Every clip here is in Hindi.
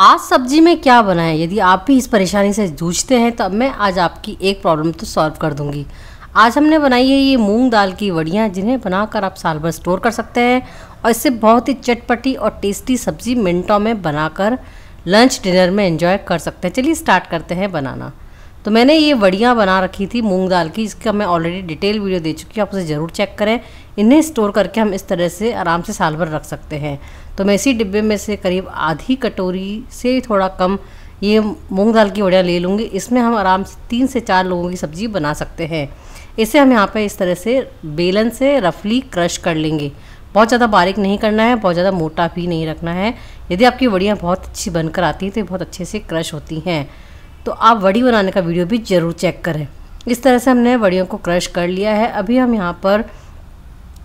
आज सब्जी में क्या बनाएं यदि आप भी इस परेशानी से जूझते हैं तो मैं आज आपकी एक प्रॉब्लम तो सॉल्व कर दूंगी आज हमने बनाई है ये मूंग दाल की वड़ियाँ जिन्हें बनाकर आप साल भर स्टोर कर सकते हैं और इससे बहुत ही चटपटी और टेस्टी सब्जी मिनटों में बनाकर लंच डिनर में एंजॉय कर सकते हैं चलिए स्टार्ट करते हैं बनाना तो मैंने ये वड़ियाँ बना रखी थी मूंग दाल की इसका मैं ऑलरेडी डिटेल वीडियो दे चुकी हूँ आप उसे ज़रूर चेक करें इन्हें स्टोर करके हम इस तरह से आराम से साल भर रख सकते हैं तो मैं इसी डिब्बे में से करीब आधी कटोरी से थोड़ा कम ये मूंग दाल की वड़ियाँ ले लूँगी इसमें हम आराम से तीन से चार लोगों की सब्ज़ी बना सकते हैं इसे हम यहाँ पर इस तरह से बेलन से रफली क्रश कर लेंगे बहुत ज़्यादा बारीक नहीं करना है बहुत ज़्यादा मोटा भी नहीं रखना है यदि आपकी वड़ियाँ बहुत अच्छी बनकर आती हैं तो बहुत अच्छे से क्रश होती हैं तो आप वड़ी बनाने का वीडियो भी ज़रूर चेक करें इस तरह से हमने वड़ियों को क्रश कर लिया है अभी हम यहाँ पर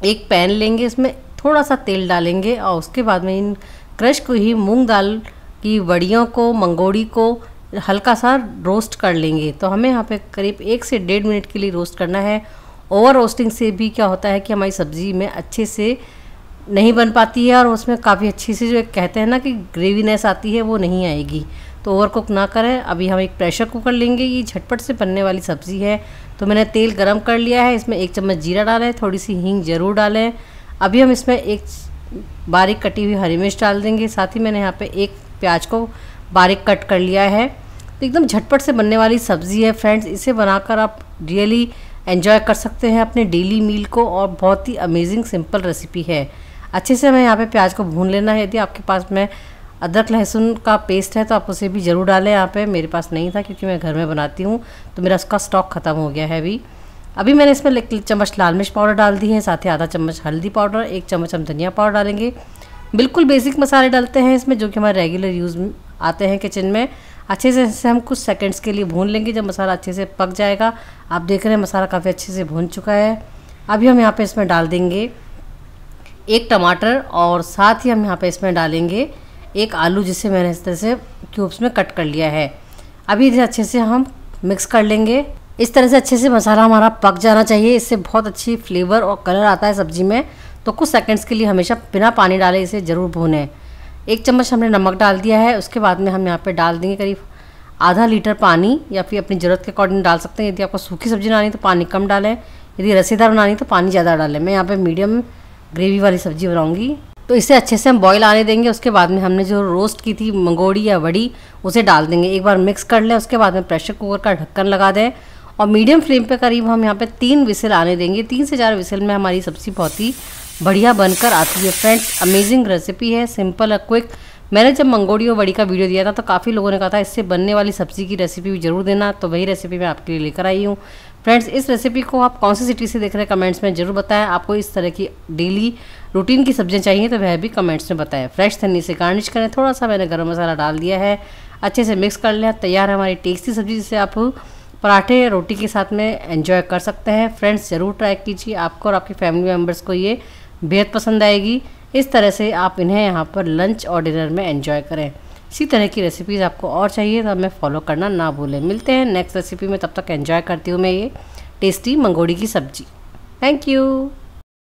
एक पैन लेंगे इसमें थोड़ा सा तेल डालेंगे और उसके बाद में इन क्रश को ही मूंग दाल की वड़ियों को मंगोड़ी को हल्का सा रोस्ट कर लेंगे तो हमें यहाँ पे करीब एक से डेढ़ मिनट के लिए रोस्ट करना है ओवर रोस्टिंग से भी क्या होता है कि हमारी सब्ज़ी में अच्छे से नहीं बन पाती है और उसमें काफ़ी अच्छी से जो कहते हैं ना कि ग्रेवीनेस आती है वो नहीं आएगी तो ओवर कुक ना करें अभी हम एक प्रेशर कुकर लेंगे ये झटपट से बनने वाली सब्ज़ी है तो मैंने तेल गरम कर लिया है इसमें एक चम्मच जीरा डालें थोड़ी सी हींग ज़रूर डालें अभी हम इसमें एक बारीक कटी हुई हरी मिर्च डाल देंगे साथ ही मैंने यहाँ पे एक प्याज को बारीक कट कर लिया है तो एकदम झटपट से बनने वाली सब्ज़ी है फ्रेंड्स इसे बनाकर आप रियली एन्जॉय कर सकते हैं अपने डेली मील को और बहुत ही अमेजिंग सिंपल रेसिपी है अच्छे से हमें यहाँ पे प्याज को भून लेना है यदि आपके पास में अदरक लहसुन का पेस्ट है तो आप उसे भी ज़रूर डालें यहाँ पे मेरे पास नहीं था क्योंकि मैं घर में बनाती हूँ तो मेरा उसका स्टॉक ख़त्म हो गया है अभी अभी मैंने इसमें चम्मच लाल मिर्च पाउडर डाल दी है साथ ही आधा चम्मच हल्दी पाउडर एक चम्मच हम धनिया पाउडर डालेंगे बिल्कुल बेसिक मसाले डालते हैं इसमें जो कि हमारे रेगुलर यूज़ आते हैं किचन में अच्छे से इसे हम कुछ सेकंड्स के लिए भून लेंगे जब मसाला अच्छे से पक जाएगा आप देख रहे हैं मसाला काफ़ी अच्छे से भून चुका है अभी हम यहाँ पे इसमें डाल देंगे एक टमाटर और साथ ही हम यहाँ पे इसमें डालेंगे एक आलू जिसे मैंने इस तरह से क्यूब्स में कट कर लिया है अभी इसे अच्छे से हम मिक्स कर लेंगे इस तरह से अच्छे से मसाला हमारा पक जाना चाहिए इससे बहुत अच्छी फ्लेवर और कलर आता है सब्जी में तो कुछ सेकंड्स के लिए हमेशा बिना पानी डाले इसे ज़रूर भूनें एक चम्मच हमने नमक डाल दिया है उसके बाद में हम यहाँ पर डाल देंगे करीब आधा लीटर पानी या फिर अपनी ज़रूरत के अकॉर्डिंग डाल सकते हैं यदि आपको सूखी सब्जी बनानी तो पानी कम डालें यदि रसेदार बनानी तो पानी ज़्यादा डालें मैं यहाँ पर मीडियम ग्रेवी वाली सब्ज़ी बनाऊँगी तो इसे अच्छे से हम बॉईल आने देंगे उसके बाद में हमने जो रोस्ट की थी मंगोड़ी या वड़ी उसे डाल देंगे एक बार मिक्स कर लें उसके बाद में प्रेशर कुकर का ढक्कन लगा दें और मीडियम फ्लेम पे करीब हम यहाँ पे तीन विसल आने देंगे तीन से चार विसल में हमारी सब्ज़ी बहुत ही बढ़िया बनकर आती है फ्रेंड्स अमेजिंग रेसिपी है सिंपल और क्विक मैंने जब मंगोड़ी और बड़ी का वीडियो दिया था तो काफ़ी लोगों ने कहा था इससे बनने वाली सब्ज़ी की रेसिपी भी ज़रूर देना तो वही रेसिपी मैं आपके लिए लेकर आई हूँ फ्रेंड्स इस रेसिपी को आप कौन सी सिटी से देख रहे हैं कमेंट्स में ज़रूर बताएं आपको इस तरह की डेली रूटीन की सब्ज़ियाँ चाहिए तो वह भी कमेंट्स में बताएं फ्रेश धनी से गार्निश करें थोड़ा सा मैंने गर्म मसाला डाल दिया है अच्छे से मिक्स कर लिया तैयार है हमारी टेस्टी सब्ज़ी जिसे आप पराठे रोटी के साथ में एंजॉय कर सकते हैं फ्रेंड्स ज़रूर ट्राई कीजिए आपको और आपकी फैमिली मेम्बर्स को ये बेहद पसंद आएगी इस तरह से आप इन्हें यहाँ पर लंच और डिनर में एंजॉय करें इसी तरह की रेसिपीज़ आपको और चाहिए तो हमें फॉलो करना ना भूलें मिलते हैं नेक्स्ट रेसिपी में तब तक एंजॉय करती हूँ मैं ये टेस्टी मंगोड़ी की सब्ज़ी थैंक यू